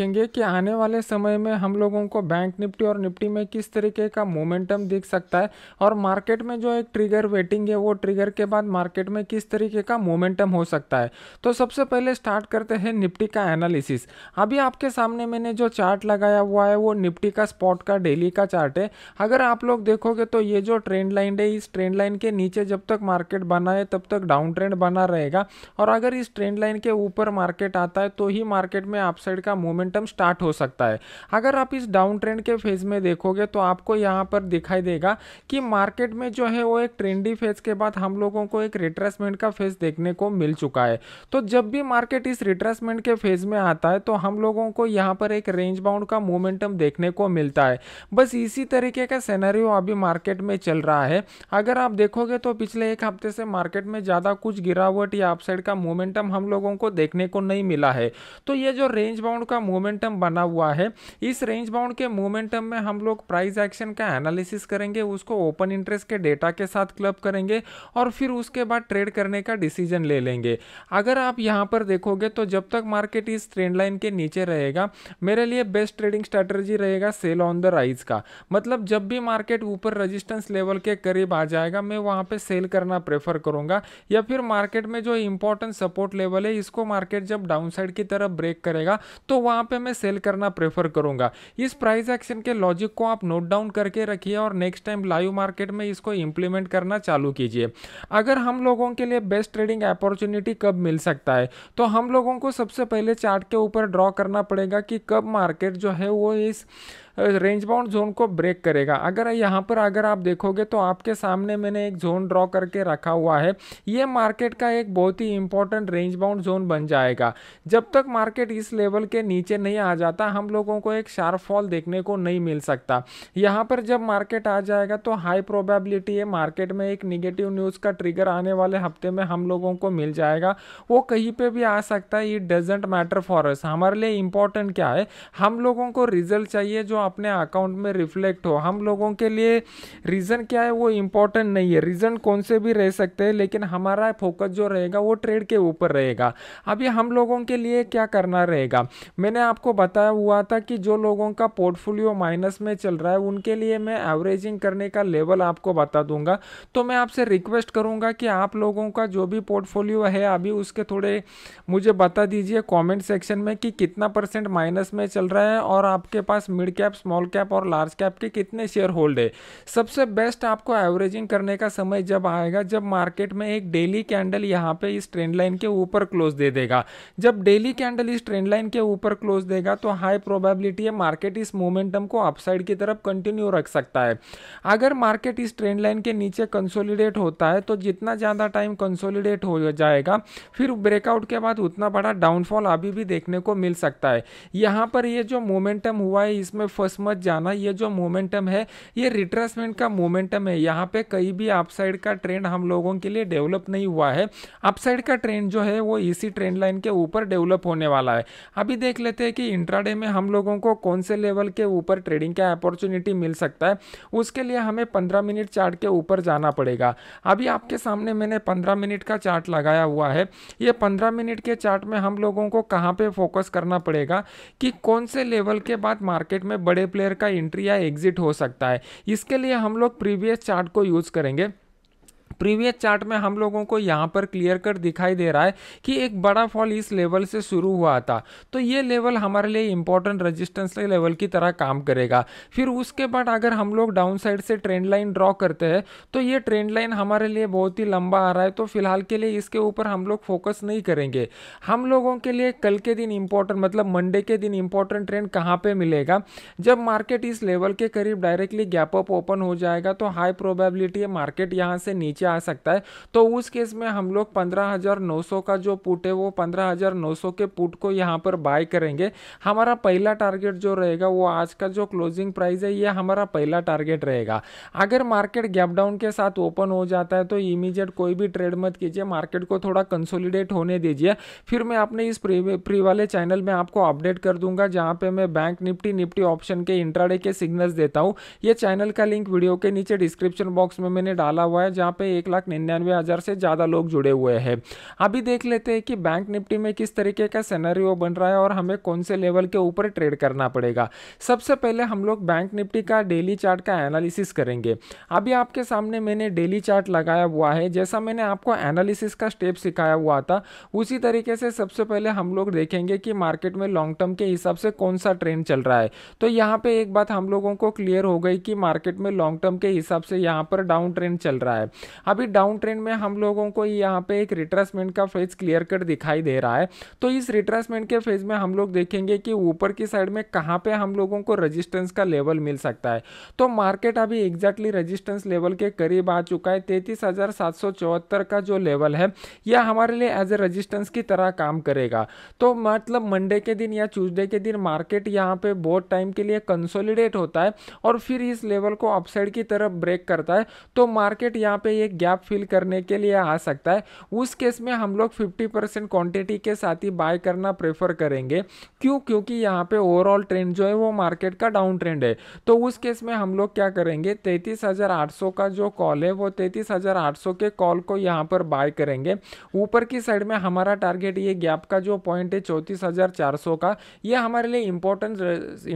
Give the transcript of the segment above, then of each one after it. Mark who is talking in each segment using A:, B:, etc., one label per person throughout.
A: देखेंगे कि आने वाले समय में हम लोगों को बैंक निफ्टी और निफ्टी में किस तरीके का मोमेंटम दिख सकता है और मार्केट में जो एक ट्रिगर वेटिंग है वो ट्रिगर के बाद मार्केट में किस तरीके का मोमेंटम हो सकता है तो सबसे पहले स्टार्ट करते हैं निफ्टी का एनालिसिस अभी आपके सामने मैंने जो चार्ट लगाया हुआ है वो निफ्टी का स्पॉट का डेली का चार्ट है अगर आप लोग देखोगे तो ये जो ट्रेंड लाइन है इस ट्रेंड लाइन के नीचे जब तक मार्केट बना है तब तक डाउन ट्रेंड बना रहेगा और अगर इस ट्रेंड लाइन के ऊपर मार्केट आता है तो ही मार्केट में अपसाइड का मोमेंट मोमेंटम स्टार्ट हो सकता है अगर आप इस डाउन ट्रेंड के फेज़ में देखोगे तो आपको यहाँ पर दिखाई देगा कि मार्केट में जो है वो एक ट्रेंडी फेज़ के बाद हम लोगों को एक रिट्रेसमेंट का फेज़ देखने को मिल चुका है तो जब भी मार्केट इस रिट्रेसमेंट के फेज़ में आता है तो हम लोगों को यहाँ पर एक रेंज बाउंड का मोमेंटम देखने को मिलता है बस इसी तरीके का सेनरियो अभी मार्केट में चल रहा है अगर आप देखोगे तो पिछले एक हफ्ते से मार्केट में ज़्यादा कुछ गिरावट या अपसाइड का मोमेंटम हम लोगों को देखने को नहीं मिला है तो ये जो रेंज बाउंड का मोमेंट मोमेंटम बना हुआ है इस रेंज बाउंड के मोमेंटम में हम लोग प्राइस एक्शन का एनालिसिस करेंगे उसको ओपन इंटरेस्ट के डेटा के साथ क्लब करेंगे और फिर उसके बाद ट्रेड करने का डिसीजन ले लेंगे अगर आप यहाँ पर देखोगे तो जब तक मार्केट इस ट्रेंड लाइन के नीचे रहेगा मेरे लिए बेस्ट ट्रेडिंग स्ट्रेटर्जी रहेगा सेल ऑन द राइज का मतलब जब भी मार्केट ऊपर रजिस्टेंस लेवल के करीब आ जाएगा मैं वहाँ पर सेल करना प्रेफर करूँगा या फिर मार्केट में जो इंपॉर्टेंट सपोर्ट लेवल है इसको मार्केट जब डाउनसाइड की तरफ ब्रेक करेगा तो वहाँ यहाँ पे मैं सेल करना प्रेफर करूँगा इस प्राइस एक्शन के लॉजिक को आप नोट डाउन करके रखिए और नेक्स्ट टाइम लाइव मार्केट में इसको इम्प्लीमेंट करना चालू कीजिए अगर हम लोगों के लिए बेस्ट ट्रेडिंग अपॉर्चुनिटी कब मिल सकता है तो हम लोगों को सबसे पहले चार्ट के ऊपर ड्रॉ करना पड़ेगा कि कब मार्केट जो है वो इस रेंज बाउंड जोन को ब्रेक करेगा अगर यहाँ पर अगर आप देखोगे तो आपके सामने मैंने एक जोन ड्रॉ करके रखा हुआ है ये मार्केट का एक बहुत ही इंपॉर्टेंट रेंज बाउंड जोन बन जाएगा जब तक मार्केट इस लेवल के नीचे नहीं आ जाता हम लोगों को एक शार्प फॉल देखने को नहीं मिल सकता यहाँ पर जब मार्केट आ जाएगा तो हाई प्रोबेबिलिटी है मार्केट में एक निगेटिव न्यूज़ का ट्रिगर आने वाले हफ्ते में हम लोगों को मिल जाएगा वो कहीं पर भी आ सकता है it doesn't matter for us हमारे लिए इंपॉर्टेंट क्या है हम लोगों को रिजल्ट चाहिए जो अपने अकाउंट में रिफ्लेक्ट हो हम लोगों के लिए रीज़न क्या है वो इम्पोर्टेंट नहीं है रीज़न कौन से भी रह सकते हैं लेकिन हमारा फोकस जो रहेगा वो ट्रेड के ऊपर रहेगा अभी हम लोगों के लिए क्या करना रहेगा मैंने आपको बताया हुआ था कि जो लोगों का पोर्टफोलियो माइनस में चल रहा है उनके लिए मैं एवरेजिंग करने का लेवल आपको बता दूंगा तो मैं आपसे रिक्वेस्ट करूंगा कि आप लोगों का जो भी पोर्टफोलियो है अभी उसके थोड़े मुझे बता दीजिए कमेंट सेक्शन में कि कितना परसेंट माइनस में चल रहा है और आपके पास mid cap cap small cap और लार्ज कैप के कितने शेयर होल्ड है सबसे बेस्ट आपको एवरेजिंग करने का समय जब आएगा जब मार्केट में एक डेली कैंडल यहाँ पे इस ट्रेंड लाइन के ऊपर क्लोज दे देगा जब डेली कैंडल इस ट्रेंड लाइन के ऊपर क्लोज देगा तो हाई प्रोबेबिलिटी है मार्केट इस मोमेंटम को अपसाइड की तरफ कंटिन्यू रख सकता है अगर मार्केट इस ट्रेंड लाइन के नीचे कंसोलिडेट होता है तो जितना ज़्यादा टाइम कंसोलिडेट हो जाएगा फिर ब्रेकआउट के बाद उतना बड़ा डाउनफॉल अभी भी देखने को मिल सकता है यहाँ पर ये जो मोमेंटम हुआ है इसमें फंस मत जाना ये जो मोमेंटम है ये रिट्रेसमेंट का मोमेंटम है यहाँ पे कहीं भी अपसाइड का ट्रेंड हम लोगों के लिए डेवलप नहीं हुआ है अपसाइड का ट्रेंड जो है वो इसी ट्रेंड लाइन के ऊपर डेवलप होने वाला है अभी देख लेते हैं कि इंट्राडे में हम लोगों को कौन से लेवल के ऊपर ट्रेडिंग का अपॉर्चुनिटी मिल सकता है उसके लिए हमें पंद्रह मिनट चार्ट के ऊपर जाना पड़ेगा अभी आपके सामने मैंने पंद्रह मिनट का चार्ट लगाया हुआ है ये पंद्रह मिनट के चार्ट में हम लोगों को कहाँ पे फोकस करना पड़ेगा कि कौन से लेवल के बाद मार्केट में बड़े प्लेयर का एंट्री या एग्जिट हो सकता है इसके लिए हम लोग प्रीवियस चार्ट को यूज़ करेंगे प्रीवियस चार्ट में हम लोगों को यहाँ पर क्लियर कट दिखाई दे रहा है कि एक बड़ा फॉल इस लेवल से शुरू हुआ था तो ये लेवल हमारे लिए इम्पोर्टेंट रेजिस्टेंस लेवल की तरह काम करेगा फिर उसके बाद अगर हम लोग डाउन साइड से ट्रेंड लाइन ड्रॉ करते हैं तो ये ट्रेंड लाइन हमारे लिए बहुत ही लंबा आ रहा है तो फिलहाल के लिए इसके ऊपर हम लोग फोकस नहीं करेंगे हम लोगों के लिए कल के दिन इम्पोर्टेंट मतलब मंडे के दिन इम्पोर्टेंट ट्रेंड कहाँ पर मिलेगा जब मार्केट इस लेवल के करीब डायरेक्टली गैप अप ओपन हो जाएगा तो हाई प्रोबेबिलिटी है मार्केट यहाँ से नीचे नीचे आ सकता है तो उस केस में हम लोग पंद्रह हज़ार नौ सौ का जो पुट है वो पंद्रह हज़ार नौ सौ के पुट को यहाँ पर बाय करेंगे हमारा पहला टारगेट जो रहेगा वो आज का जो क्लोजिंग प्राइस है ये हमारा पहला टारगेट रहेगा अगर मार्केट गैप डाउन के साथ ओपन हो जाता है तो इमीजिएट कोई भी ट्रेड मत कीजिए मार्केट को थोड़ा कंसोलिडेट होने दीजिए फिर मैं अपने इस प्री, प्री वाले चैनल में आपको अपडेट कर दूंगा जहाँ पे मैं बैंक निफ्टी निफ्टी ऑप्शन के इंट्राडे के सिग्नल्स देता हूँ ये चैनल का लिंक वीडियो के नीचे डिस्क्रिप्शन बॉक्स में मैंने डाला हुआ है जहाँ पर एक लाख निन्यानवे हज़ार से ज़्यादा लोग जुड़े हुए हैं अभी देख लेते हैं कि बैंक निफ्टी में किस तरीके का सेनरियो बन रहा है और हमें कौन से लेवल के ऊपर ट्रेड करना पड़ेगा सबसे पहले हम लोग बैंक निफ्टी का डेली चार्ट का एनालिसिस करेंगे अभी आपके सामने मैंने डेली चार्ट लगाया हुआ है जैसा मैंने आपको एनालिसिस का स्टेप सिखाया हुआ था उसी तरीके से सबसे पहले हम लोग देखेंगे कि मार्केट में लॉन्ग टर्म के हिसाब से कौन सा ट्रेंड चल रहा है तो यहाँ पे एक बात हम लोगों को क्लियर हो गई कि मार्केट में लॉन्ग टर्म के हिसाब से यहाँ पर डाउन ट्रेंड चल रहा है अभी डाउन ट्रेंड में हम लोगों को यहाँ पे एक रिट्रेसमेंट का फेज क्लियर कट दिखाई दे रहा है तो इस रिट्रेसमेंट के फेज में हम लोग देखेंगे कि ऊपर की साइड में कहाँ पे हम लोगों को रजिस्टेंस का लेवल मिल सकता है तो मार्केट अभी एग्जैक्टली रजिस्टेंस लेवल के करीब आ चुका है तैतीस का जो लेवल है यह हमारे लिए एज ए रजिस्टेंस की तरह काम करेगा तो मतलब मंडे के दिन या ट्यूजडे के दिन मार्केट यहाँ पे बहुत टाइम के लिए कंसोलिडेट होता है और फिर इस लेवल को अपसाइड की तरफ ब्रेक करता है तो मार्केट यहाँ पे ये गैप फिल करने के लिए आ सकता है उस केस में हम लोग 50 परसेंट क्वान्टिटी के साथ ही बाय करना प्रेफर करेंगे क्यों क्योंकि यहाँ पे ओवरऑल ट्रेंड जो है वो मार्केट का डाउन ट्रेंड है तो उस केस में हम लोग क्या करेंगे 33,800 का जो कॉल है वो 33,800 के कॉल को यहाँ पर बाय करेंगे ऊपर की साइड में हमारा टारगेट ये गैप का जो पॉइंट है सौ का ये हमारे लिए इंपॉर्टेंट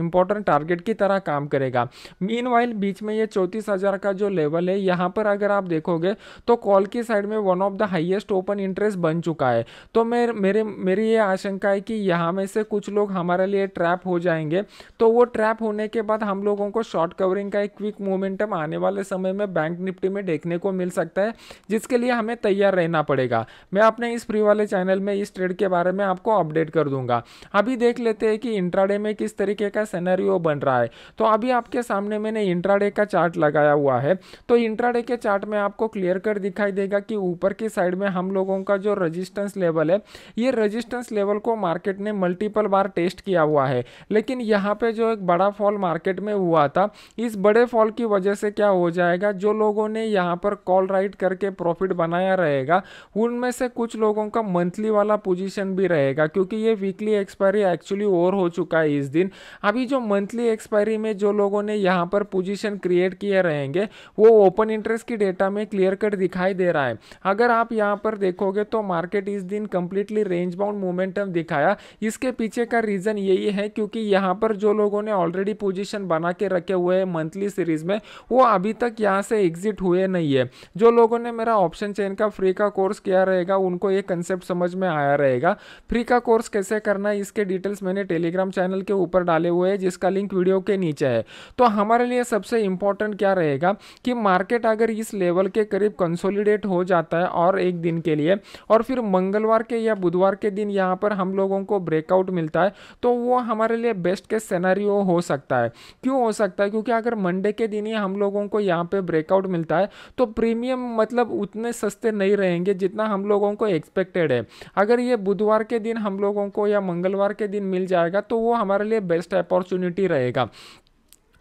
A: इंपॉर्टेंट टारगेट की तरह काम करेगा मीन बीच में ये हजार का जो लेवल है यहाँ पर अगर आप देखो हो गए तो कॉल की साइड में one of the highest open interest बन चुका है तो मेरे मेरे मेरी ये आशंका है कि यहाँ में से कुछ लोग हमारे लिए ट्रैप हो जाएंगे तो वो ट्रैप होने के बाद हम लोगों को शॉर्ट कवरिंग का एक क्विक मोमेंटम आने वाले समय में बैंक निफ्टी में देखने को मिल सकता है जिसके लिए हमें तैयार रहना पड़ेगा मैं अपने इस फ्री वाले चैनल में इस ट्रेड के बारे में आपको अपडेट कर दूंगा अभी देख लेते हैं कि इंट्राडे में किस तरीके का सेनेरियो बन रहा है तो अभी आपके सामने मैंने इंट्राडे का चार्ट लगाया हुआ है तो इंट्राडे के चार्ट में आपको आपको क्लियर कर दिखाई देगा कि ऊपर की साइड में हम लोगों का जो रजिस्टेंस लेवल है ये रजिस्टेंस लेवल को मार्केट ने मल्टीपल बार टेस्ट किया हुआ है लेकिन यहाँ पे जो एक बड़ा फॉल मार्केट में हुआ था इस बड़े फॉल की वजह से क्या हो जाएगा जो लोगों ने यहाँ पर कॉल राइट करके प्रॉफिट बनाया रहेगा उनमें से कुछ लोगों का मंथली वाला पोजिशन भी रहेगा क्योंकि ये वीकली एक्सपायरी एक्चुअली ओवर हो चुका है इस दिन अभी जो मंथली एक्सपायरी में जो लोगों ने यहाँ पर पोजिशन क्रिएट किए रहेंगे वो ओपन इंटरेस्ट की डेटा में क्लियर कट दिखाई दे रहा है अगर आप यहाँ पर देखोगे तो मार्केट इस दिन कंप्लीटली रेंज बाउंड मोमेंटम दिखाया इसके पीछे का रीज़न यही है क्योंकि यहाँ पर जो लोगों ने ऑलरेडी पोजिशन बना के रखे हुए हैं मंथली सीरीज में वो अभी तक यहाँ से एग्जिट हुए नहीं है जो लोगों ने मेरा ऑप्शन चेन का फ्री का कोर्स किया रहेगा उनको ये कंसेप्ट समझ में आया रहेगा फ्री का कोर्स कैसे करना है इसके डिटेल्स मैंने टेलीग्राम चैनल के ऊपर डाले हुए हैं जिसका लिंक वीडियो के नीचे है तो हमारे लिए सबसे इंपॉर्टेंट क्या रहेगा कि मार्केट अगर इस लेवल के करीब कंसोलिडेट हो जाता है और एक दिन के लिए और फिर मंगलवार के या बुधवार के दिन यहाँ पर हम लोगों को ब्रेकआउट मिलता है तो वो हमारे लिए बेस्ट के सेनारियो हो सकता है क्यों हो सकता है क्योंकि अगर मंडे के दिन ही हम लोगों को यहाँ पर ब्रेकआउट मिलता है तो प्रीमियम मतलब उतने सस्ते नहीं रहेंगे जितना हम लोगों को एक्सपेक्टेड है अगर ये बुधवार के दिन हम लोगों को या मंगलवार के दिन मिल जाएगा तो वो हमारे लिए बेस्ट अपॉर्चुनिटी रहेगा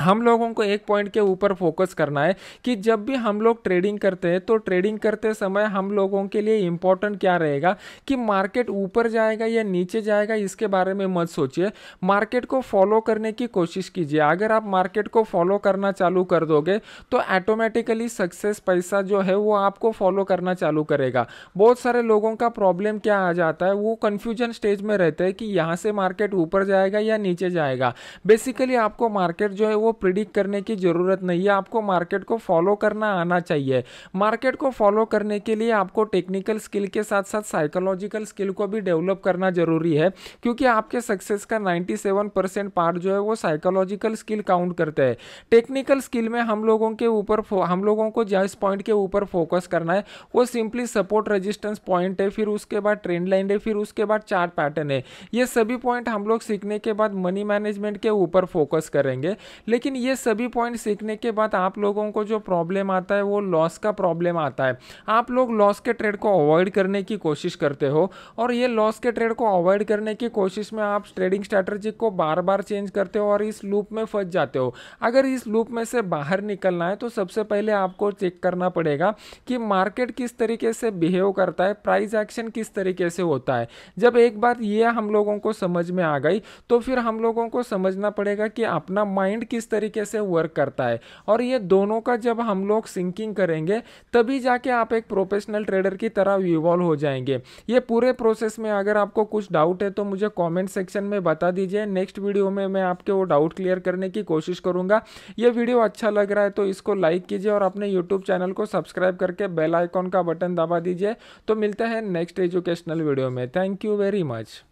A: हम लोगों को एक पॉइंट के ऊपर फोकस करना है कि जब भी हम लोग ट्रेडिंग करते हैं तो ट्रेडिंग करते समय हम लोगों के लिए इम्पोर्टेंट क्या रहेगा कि मार्केट ऊपर जाएगा या नीचे जाएगा इसके बारे में मत सोचिए मार्केट को फॉलो करने की कोशिश कीजिए अगर आप मार्केट को फॉलो करना चालू कर दोगे तो ऐटोमेटिकली सक्सेस पैसा जो है वो आपको फॉलो करना चालू करेगा बहुत सारे लोगों का प्रॉब्लम क्या आ जाता है वो कन्फ्यूजन स्टेज में रहते हैं कि यहाँ से मार्केट ऊपर जाएगा या नीचे जाएगा बेसिकली आपको मार्केट जो है वो प्रिडिक्ट करने की ज़रूरत नहीं है आपको मार्केट को फॉलो करना आना चाहिए मार्केट को फॉलो करने के लिए आपको टेक्निकल स्किल के साथ साथ साइकोलॉजिकल स्किल को भी डेवलप करना जरूरी है क्योंकि आपके सक्सेस का 97 परसेंट पार्ट जो है वो साइकोलॉजिकल स्किल काउंट करते हैं टेक्निकल स्किल में हम लोगों के ऊपर हम लोगों को जिस पॉइंट के ऊपर फोकस करना है वो सिंपली सपोर्ट रजिस्टेंस पॉइंट है फिर उसके बाद ट्रेंड लाइन है फिर उसके बाद चार्ट पैटर्न है ये सभी पॉइंट हम लोग सीखने के बाद मनी मैनेजमेंट के ऊपर फोकस करेंगे लेकिन ये सभी पॉइंट सीखने के बाद आप लोगों को जो प्रॉब्लम आता है वो लॉस का प्रॉब्लम आता है आप लोग लॉस के ट्रेड को अवॉइड करने की कोशिश करते हो और ये लॉस के ट्रेड को अवॉइड करने की कोशिश में आप ट्रेडिंग स्ट्रैटर्जी को बार बार चेंज करते हो और इस लूप में फंस जाते हो अगर इस लूप में से बाहर निकलना है तो सबसे पहले आपको चेक करना पड़ेगा कि मार्केट किस तरीके से बिहेव करता है प्राइस एक्शन किस तरीके से होता है जब एक बात ये हम लोगों को समझ में आ गई तो फिर हम लोगों को समझना पड़ेगा कि अपना माइंड किस किस तरीके से वर्क करता है और ये दोनों का जब हम लोग सिंकिंग करेंगे तभी जाके आप एक प्रोफेशनल ट्रेडर की तरह इवॉल्व हो जाएंगे ये पूरे प्रोसेस में अगर आपको कुछ डाउट है तो मुझे कॉमेंट सेक्शन में बता दीजिए नेक्स्ट वीडियो में मैं आपके वो डाउट क्लियर करने की कोशिश करूँगा ये वीडियो अच्छा लग रहा है तो इसको लाइक कीजिए और अपने यूट्यूब चैनल को सब्सक्राइब करके बेल आइकॉन का बटन दबा दीजिए तो मिलता है नेक्स्ट एजुकेशनल वीडियो में थैंक यू वेरी मच